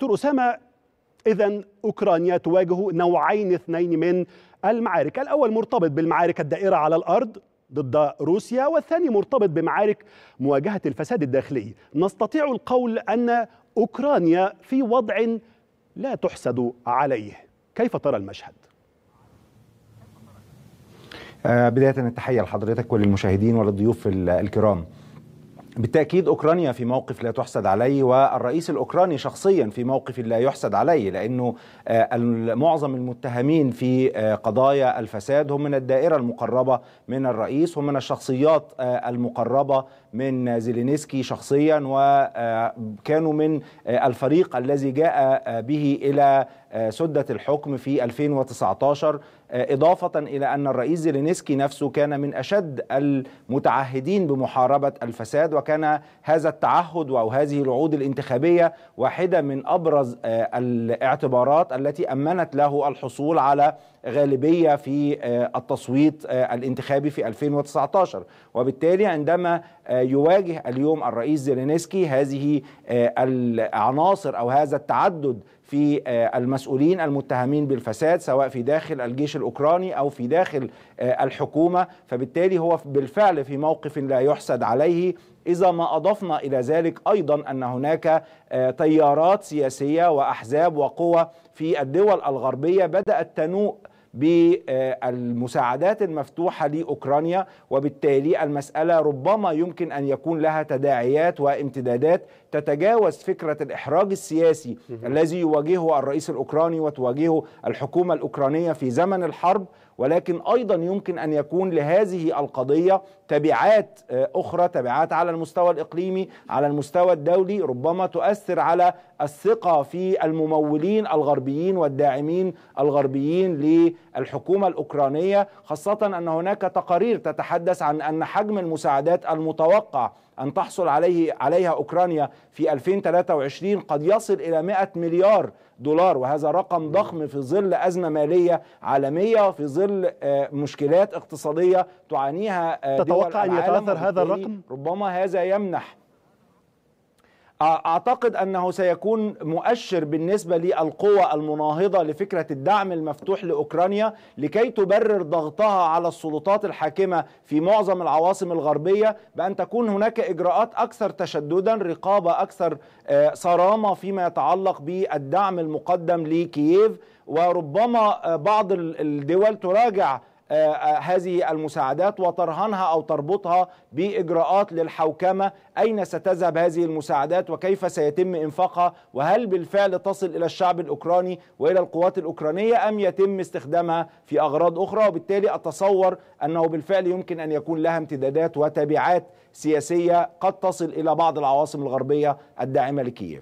دكتور أسامة إذا أوكرانيا تواجه نوعين اثنين من المعارك الأول مرتبط بالمعارك الدائرة على الأرض ضد روسيا والثاني مرتبط بمعارك مواجهة الفساد الداخلي نستطيع القول أن أوكرانيا في وضع لا تحسد عليه كيف ترى المشهد؟ آه، بداية التحية لحضرتك وللمشاهدين وللضيوف الكرام بالتأكيد أوكرانيا في موقف لا تحسد عليه والرئيس الأوكراني شخصيا في موقف لا يحسد عليه لأنه آه، معظم المتهمين في آه، قضايا الفساد هم من الدائرة المقربة من الرئيس هم من الشخصيات آه، المقربة من زيلينسكي شخصيا وكانوا من الفريق الذي جاء به إلى آه، سدة الحكم في 2019 آه، إضافة إلى أن الرئيس زيلينسكي نفسه كان من أشد المتعهدين بمحاربة الفساد وكان هذا التعهد أو هذه الوعود الانتخابية واحدة من أبرز آه، الاعتبارات التي أمنت له الحصول على غالبية في التصويت الانتخابي في 2019 وبالتالي عندما يواجه اليوم الرئيس زيلينسكي هذه العناصر أو هذا التعدد في آه، المسؤولين المتهمين بالفساد سواء في داخل الجيش الاوكراني او في داخل آه، الحكومه فبالتالي هو بالفعل في موقف لا يحسد عليه إذا ما أضفنا إلى ذلك أيضا أن هناك آه، تيارات سياسية وأحزاب وقوى في الدول الغربية بدأت تنوء بالمساعدات المفتوحه لاوكرانيا وبالتالي المساله ربما يمكن ان يكون لها تداعيات وامتدادات تتجاوز فكره الاحراج السياسي الذي يواجهه الرئيس الاوكراني وتواجهه الحكومه الاوكرانيه في زمن الحرب ولكن ايضا يمكن ان يكون لهذه القضيه تبعات آه، اخرى تبعات على المستوى الاقليمي على المستوى الدولي ربما تؤثر على الثقه في الممولين الغربيين والداعمين الغربيين الحكومة الأوكرانية خاصة أن هناك تقارير تتحدث عن أن حجم المساعدات المتوقع أن تحصل عليه عليها أوكرانيا في 2023 قد يصل إلى 100 مليار دولار وهذا رقم ضخم في ظل أزمة مالية عالمية في ظل آه، مشكلات اقتصادية تعانيها آه، تتوقع أن يتأثر هذا الرقم؟ ربما هذا يمنح اعتقد انه سيكون مؤشر بالنسبه للقوى المناهضه لفكره الدعم المفتوح لاوكرانيا لكي تبرر ضغطها على السلطات الحاكمه في معظم العواصم الغربيه بان تكون هناك اجراءات اكثر تشددا رقابه اكثر آه، صرامه فيما يتعلق بالدعم المقدم لكييف وربما آه، بعض الدول تراجع آه، آه، هذه المساعدات وترهنها أو تربطها بإجراءات للحوكمة أين ستذهب هذه المساعدات وكيف سيتم إنفاقها وهل بالفعل تصل إلى الشعب الأوكراني وإلى القوات الأوكرانية أم يتم استخدامها في أغراض أخرى وبالتالي أتصور أنه بالفعل يمكن أن يكون لها امتدادات وتبعات سياسية قد تصل إلى بعض العواصم الغربية الداعمة لكييف